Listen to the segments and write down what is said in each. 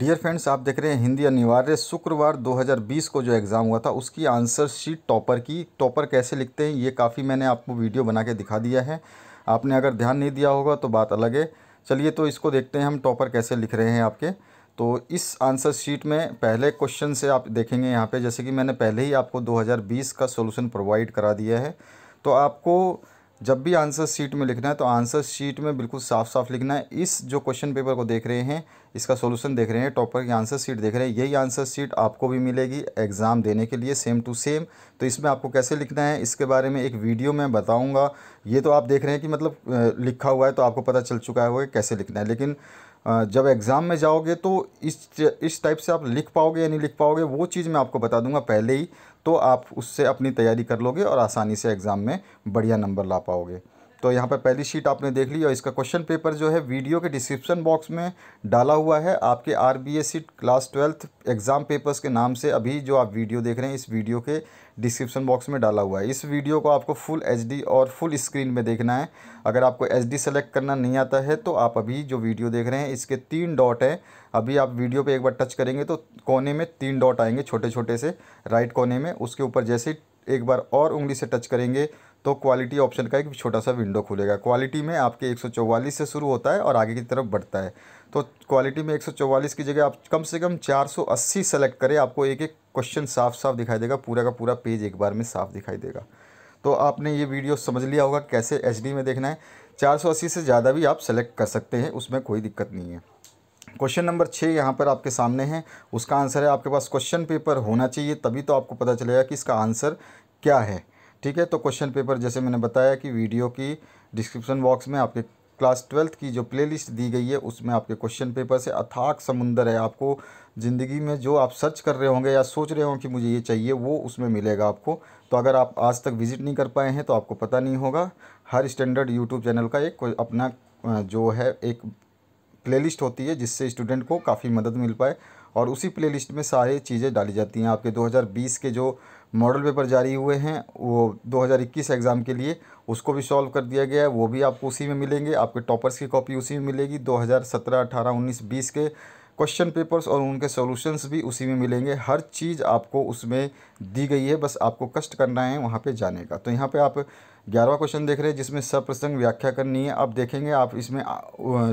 dear friends आप देख रहे हैं हिंदी अनिवार्य शुक्रवार 2020 को जो एग्ज़ाम हुआ था उसकी आंसर शीट टॉपर की टॉपर कैसे लिखते हैं ये काफ़ी मैंने आपको वीडियो बना के दिखा दिया है आपने अगर ध्यान नहीं दिया होगा तो बात अलग है चलिए तो इसको देखते हैं हम टॉपर कैसे लिख रहे हैं आपके तो इस आंसर शीट में पहले क्वेश्चन से आप देखेंगे यहाँ पर जैसे कि मैंने पहले ही आपको दो का सोल्यूशन प्रोवाइड करा दिया है तो आपको जब भी आंसर शीट में लिखना है तो आंसर शीट में बिल्कुल साफ साफ लिखना है इस जो क्वेश्चन पेपर को देख रहे हैं इसका सॉल्यूशन देख रहे हैं टॉपर की आंसर शीट देख रहे हैं यही आंसर शीट आपको भी मिलेगी एग्ज़ाम देने के लिए सेम टू सेम तो इसमें आपको कैसे लिखना है इसके बारे में एक वीडियो मैं बताऊँगा ये तो आप देख रहे हैं कि मतलब लिखा हुआ है तो आपको पता चल चुका है वो कैसे लिखना है लेकिन जब एग्ज़ाम में जाओगे तो इस इस टाइप से आप लिख पाओगे या नहीं लिख पाओगे वो चीज़ मैं आपको बता दूंगा पहले ही तो आप उससे अपनी तैयारी कर लोगे और आसानी से एग्ज़ाम में बढ़िया नंबर ला पाओगे तो यहाँ पर पहली शीट आपने देख ली और इसका क्वेश्चन पेपर जो है वीडियो के डिस्क्रिप्शन बॉक्स में डाला हुआ है आपके R B S C class twelfth exam papers के नाम से अभी जो आप वीडियो देख रहे हैं इस वीडियो के डिस्क्रिप्शन बॉक्स में डाला हुआ है इस वीडियो को आपको फुल एच और फुल स्क्रीन में देखना है अगर आपको एच डी सेलेक्ट करना नहीं आता है तो आप अभी जो वीडियो देख रहे हैं इसके तीन डॉट हैं अभी आप वीडियो पर एक बार टच करेंगे तो कोने में तीन डॉट आएंगे छोटे छोटे से राइट कोने में उसके ऊपर जैसे एक बार और उंगली से टच करेंगे तो क्वालिटी ऑप्शन का एक छोटा सा विंडो खुलेगा क्वालिटी में आपके 144 से शुरू होता है और आगे की तरफ बढ़ता है तो क्वालिटी में 144 की जगह आप कम से कम 480 सेलेक्ट करें आपको एक एक क्वेश्चन साफ साफ दिखाई देगा पूरा का पूरा पेज एक बार में साफ दिखाई देगा तो आपने ये वीडियो समझ लिया होगा कैसे एच में देखना है चार से ज़्यादा भी आप सेलेक्ट कर सकते हैं उसमें कोई दिक्कत नहीं है क्वेश्चन नंबर छः यहाँ पर आपके सामने है उसका आंसर है आपके पास क्वेश्चन पेपर होना चाहिए तभी तो आपको पता चलेगा कि इसका आंसर क्या है ठीक है तो क्वेश्चन पेपर जैसे मैंने बताया कि वीडियो की डिस्क्रिप्शन बॉक्स में आपके क्लास ट्वेल्थ की जो प्लेलिस्ट दी गई है उसमें आपके क्वेश्चन पेपर से अथाक समुंदर है आपको ज़िंदगी में जो आप सर्च कर रहे होंगे या सोच रहे होंगे कि मुझे ये चाहिए वो उसमें मिलेगा आपको तो अगर आप आज तक विज़िट नहीं कर पाए हैं तो आपको पता नहीं होगा हर स्टैंडर्ड यूट्यूब चैनल का एक अपना जो है एक प्लेलिस्ट होती है जिससे स्टूडेंट को काफ़ी मदद मिल पाए और उसी प्लेलिस्ट में सारी चीज़ें डाली जाती हैं आपके 2020 के जो मॉडल पेपर जारी हुए हैं वो 2021 एग्ज़ाम के लिए उसको भी सॉल्व कर दिया गया है वो भी आपको उसी में मिलेंगे आपके टॉपर्स की कॉपी उसी में मिलेगी 2017, 18, 19, 20 के क्वेश्चन पेपर्स और उनके सॉल्यूशंस भी उसी में मिलेंगे हर चीज़ आपको उसमें दी गई है बस आपको कष्ट करना है वहाँ पे जाने का तो यहाँ पे आप ग्यारहवा क्वेश्चन देख रहे हैं जिसमें सब प्रसंग व्याख्या करनी है अब देखेंगे आप इसमें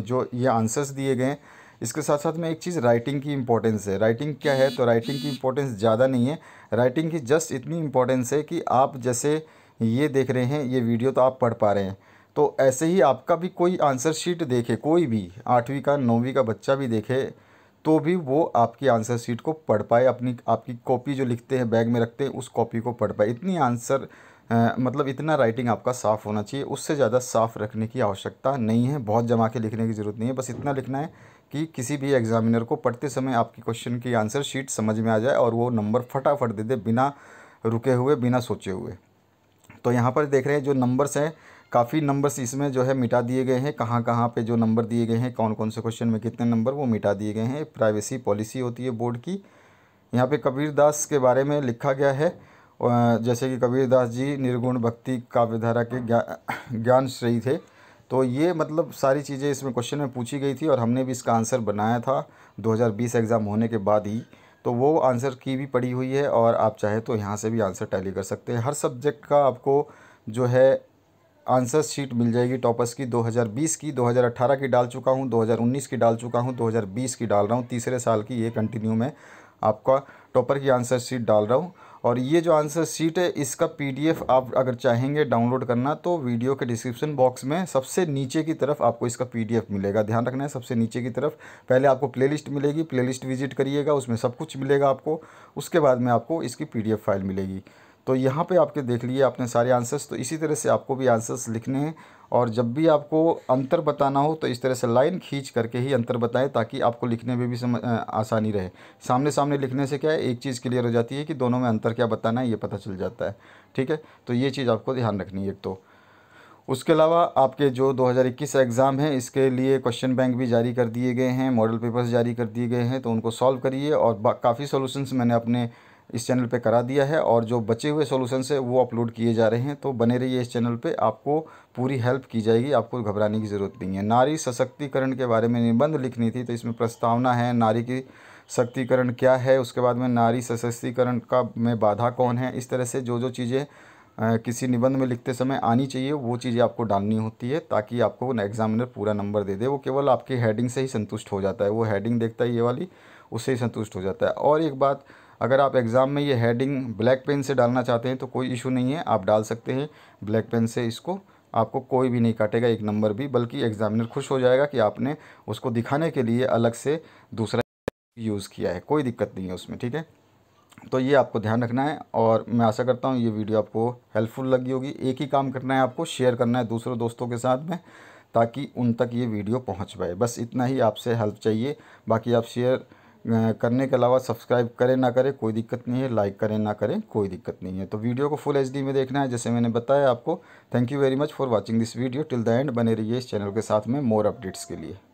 जो ये आंसर्स दिए गए हैं इसके साथ साथ में एक चीज़ राइटिंग की इंपॉर्टेंस है राइटिंग क्या है तो राइटिंग की इम्पोर्टेंस ज़्यादा नहीं है राइटिंग की जस्ट इतनी इंपॉर्टेंस है कि आप जैसे ये देख रहे हैं ये वीडियो तो आप पढ़ पा रहे हैं तो ऐसे ही आपका भी कोई आंसर शीट देखे कोई भी आठवीं का नौवीं का बच्चा भी देखे तो भी वो आपकी आंसर शीट को पढ़ पाए अपनी आपकी कॉपी जो लिखते हैं बैग में रखते हैं उस कॉपी को पढ़ पाए इतनी आंसर आ, मतलब इतना राइटिंग आपका साफ़ होना चाहिए उससे ज़्यादा साफ़ रखने की आवश्यकता नहीं है बहुत जमा के लिखने की ज़रूरत नहीं है बस इतना लिखना है कि किसी भी एग्जामिनर को पढ़ते समय आपकी क्वेश्चन की आंसर शीट समझ में आ जाए और वो नंबर फटाफट दे दे बिना रुके हुए बिना सोचे हुए तो यहाँ पर देख रहे हैं जो नंबर्स हैं काफ़ी नंबर्स इसमें जो है मिटा दिए गए हैं कहाँ कहाँ पे जो नंबर दिए गए हैं कौन कौन से क्वेश्चन में कितने नंबर वो मिटा दिए गए हैं प्राइवेसी पॉलिसी होती है बोर्ड की यहाँ पे कबीर दास के बारे में लिखा गया है जैसे कि कबीरदास जी निर्गुण भक्ति काव्यधारा के ज्ञान ज्ञान श्रेयी थे तो ये मतलब सारी चीज़ें इसमें क्वेश्चन में पूछी गई थी और हमने भी इसका आंसर बनाया था 2020 एग्ज़ाम होने के बाद ही तो वो आंसर की भी पड़ी हुई है और आप चाहे तो यहाँ से भी आंसर टैली कर सकते हैं हर सब्जेक्ट का आपको जो है आंसर शीट मिल जाएगी टॉपर्स की 2020 की 2018 की डाल चुका हूँ 2019 की डाल चुका हूँ 2020 की डाल रहा हूँ तीसरे साल की ये कंटिन्यू में आपका टॉपर की आंसर शीट डाल रहा हूँ और ये जो आंसर शीट है इसका पीडीएफ आप अगर चाहेंगे डाउनलोड करना तो वीडियो के डिस्क्रिप्शन बॉक्स में सबसे नीचे की तरफ आपको इसका पीडीएफ मिलेगा ध्यान रखना है सबसे नीचे की तरफ पहले आपको प्लेलिस्ट मिलेगी प्लेलिस्ट विजिट करिएगा उसमें सब कुछ मिलेगा आपको उसके बाद में आपको इसकी पी फाइल मिलेगी तो यहाँ पे आपके देख लिए आपने सारे आंसर्स तो इसी तरह से आपको भी आंसर्स लिखने हैं और जब भी आपको अंतर बताना हो तो इस तरह से लाइन खींच करके ही अंतर बताएं ताकि आपको लिखने में भी समझ आसानी रहे सामने सामने लिखने से क्या है एक चीज़ क्लियर हो जाती है कि दोनों में अंतर क्या बताना है ये पता चल जाता है ठीक है तो ये चीज़ आपको ध्यान रखनी है एक तो उसके अलावा आपके जो 2021 एग्ज़ाम हैं इसके लिए क्वेश्चन बैंक भी जारी कर दिए गए हैं मॉडल पेपर्स जारी कर दिए गए हैं तो उनको सॉल्व करिए और काफ़ी सॉल्यूशंस मैंने अपने इस चैनल पे करा दिया है और जो बचे हुए सॉल्यूशंस है वो अपलोड किए जा रहे हैं तो बने रहिए इस चैनल पे आपको पूरी हेल्प की जाएगी आपको घबराने की ज़रूरत नहीं है नारी सशक्तिकरण के बारे में निबंध लिखनी थी तो इसमें प्रस्तावना है नारी की शक्तिकरण क्या है उसके बाद में नारी सशक्तिकरण का में बाधा कौन है इस तरह से जो जो चीज़ें किसी निबंध में लिखते समय आनी चाहिए वो चीज़ें आपको डालनी होती है ताकि आपको एग्जामिनर पूरा नंबर दे दे वो केवल आपकी हेडिंग से ही संतुष्ट हो जाता है वो हेडिंग देखता है ये वाली उससे ही संतुष्ट हो जाता है और एक बात अगर आप एग्ज़ाम में ये हेडिंग ब्लैक पेन से डालना चाहते हैं तो कोई इशू नहीं है आप डाल सकते हैं ब्लैक पेन से इसको आपको कोई भी नहीं काटेगा एक नंबर भी बल्कि एग्ज़ामिनर खुश हो जाएगा कि आपने उसको दिखाने के लिए अलग से दूसरा यूज़ किया है कोई दिक्कत नहीं है उसमें ठीक है तो ये आपको ध्यान रखना है और मैं आशा करता हूँ ये वीडियो आपको हेल्पफुल लगी होगी एक ही काम करना है आपको शेयर करना है दूसरों दोस्तों के साथ में ताकि उन तक ये वीडियो पहुँच पाए बस इतना ही आपसे हेल्प चाहिए बाकी आप शेयर करने के अलावा सब्सक्राइब करें ना करें कोई दिक्कत नहीं है लाइक करें ना करें कोई दिक्कत नहीं है तो वीडियो को फुल एच में देखना है जैसे मैंने बताया आपको thank you very much for watching this video till the end बने रहिए इस चैनल के साथ में मोर अपडेट्स के लिए